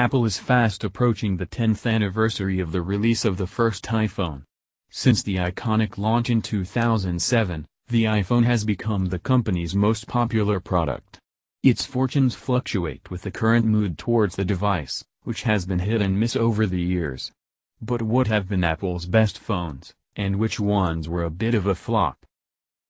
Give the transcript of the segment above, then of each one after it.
Apple is fast approaching the 10th anniversary of the release of the first iPhone. Since the iconic launch in 2007, the iPhone has become the company's most popular product. Its fortunes fluctuate with the current mood towards the device, which has been hit and miss over the years. But what have been Apple's best phones, and which ones were a bit of a flop?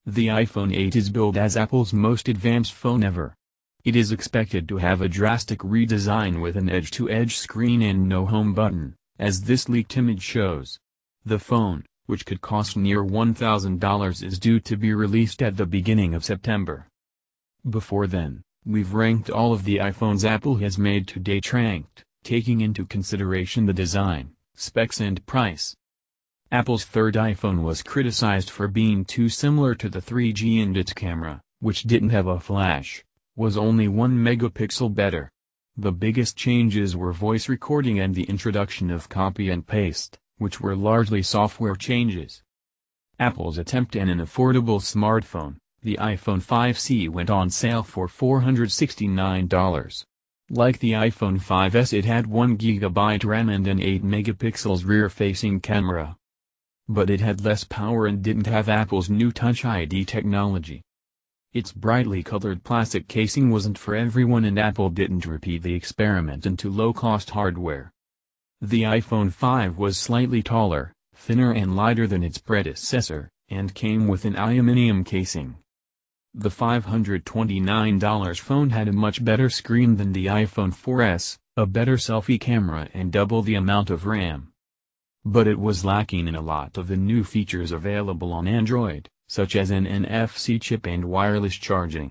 The iPhone 8 is billed as Apple's most advanced phone ever. It is expected to have a drastic redesign with an edge-to-edge -edge screen and no home button, as this leaked image shows. The phone, which could cost near $1,000 is due to be released at the beginning of September. Before then, we've ranked all of the iPhones Apple has made to date ranked, taking into consideration the design, specs and price. Apple's third iPhone was criticized for being too similar to the 3G and its camera, which didn't have a flash was only 1 megapixel better. The biggest changes were voice recording and the introduction of copy and paste, which were largely software changes. Apple's attempt at an affordable smartphone, the iPhone 5C went on sale for $469. Like the iPhone 5S it had 1GB RAM and an 8MP rear-facing camera. But it had less power and didn't have Apple's new Touch ID technology. Its brightly colored plastic casing wasn't for everyone and Apple didn't repeat the experiment into low-cost hardware. The iPhone 5 was slightly taller, thinner and lighter than its predecessor, and came with an aluminum casing. The $529 phone had a much better screen than the iPhone 4S, a better selfie camera and double the amount of RAM. But it was lacking in a lot of the new features available on Android, such as an NFC chip and wireless charging.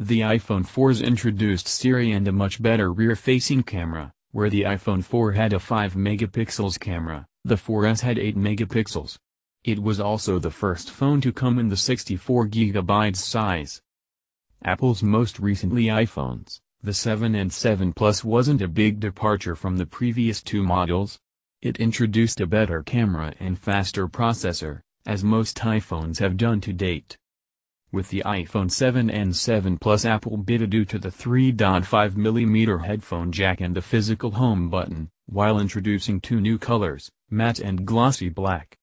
The iPhone 4's introduced Siri and a much better rear-facing camera, where the iPhone 4 had a 5 megapixels camera, the 4S had 8 megapixels. It was also the first phone to come in the 64GB size. Apple's most recently iPhones, the 7 and 7 Plus wasn't a big departure from the previous two models. It introduced a better camera and faster processor, as most iPhones have done to date. With the iPhone 7 and 7 Plus Apple bid adieu to the 3.5mm headphone jack and the physical home button, while introducing two new colors, matte and glossy black.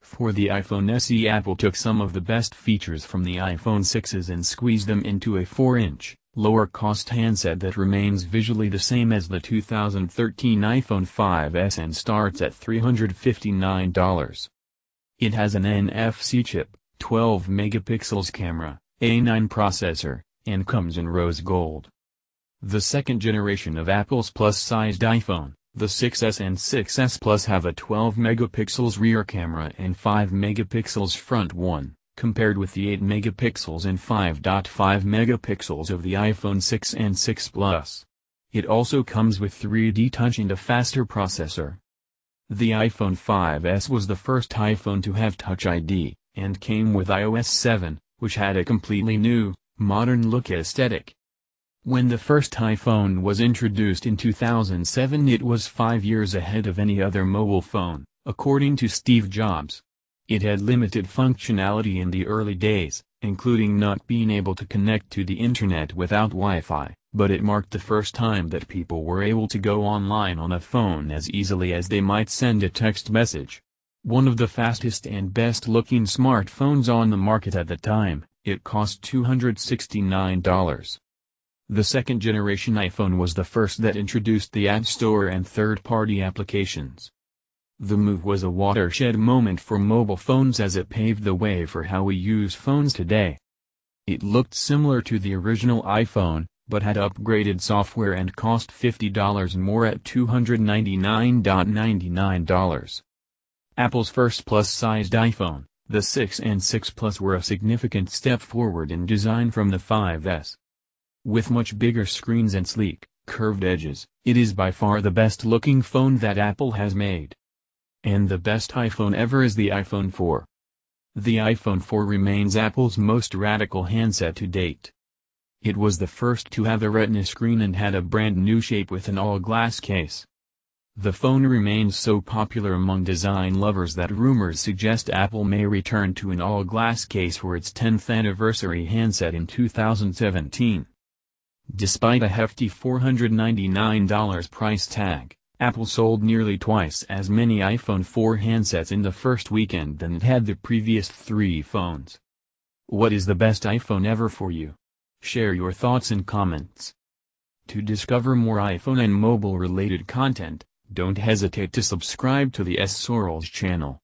For the iPhone SE Apple took some of the best features from the iPhone 6s and squeezed them into a 4-inch, lower-cost handset that remains visually the same as the 2013 iPhone 5s and starts at $359. It has an NFC chip, 12 megapixels camera, A9 processor, and comes in rose gold. The second generation of Apple's plus-sized iPhone, the 6s and 6s Plus have a 12 megapixels rear camera and 5 megapixels front one, compared with the 8 megapixels and 5.5 megapixels of the iPhone 6 and 6 Plus. It also comes with 3D touch and a faster processor, the iPhone 5S was the first iPhone to have Touch ID, and came with iOS 7, which had a completely new, modern-look aesthetic. When the first iPhone was introduced in 2007 it was five years ahead of any other mobile phone, according to Steve Jobs. It had limited functionality in the early days, including not being able to connect to the internet without Wi-Fi, but it marked the first time that people were able to go online on a phone as easily as they might send a text message. One of the fastest and best-looking smartphones on the market at the time, it cost $269. The second-generation iPhone was the first that introduced the App Store and third-party applications. The move was a watershed moment for mobile phones as it paved the way for how we use phones today. It looked similar to the original iPhone, but had upgraded software and cost $50 more at $299.99. Apple's first plus-sized iPhone, the 6 and 6 Plus were a significant step forward in design from the 5S. With much bigger screens and sleek, curved edges, it is by far the best-looking phone that Apple has made. And the best iPhone ever is the iPhone 4. The iPhone 4 remains Apple's most radical handset to date. It was the first to have a retina screen and had a brand new shape with an all-glass case. The phone remains so popular among design lovers that rumors suggest Apple may return to an all-glass case for its 10th anniversary handset in 2017. Despite a hefty $499 price tag, Apple sold nearly twice as many iPhone 4 handsets in the first weekend than it had the previous three phones. What is the best iPhone ever for you? Share your thoughts and comments. To discover more iPhone and mobile related content, don't hesitate to subscribe to the S. Soros channel.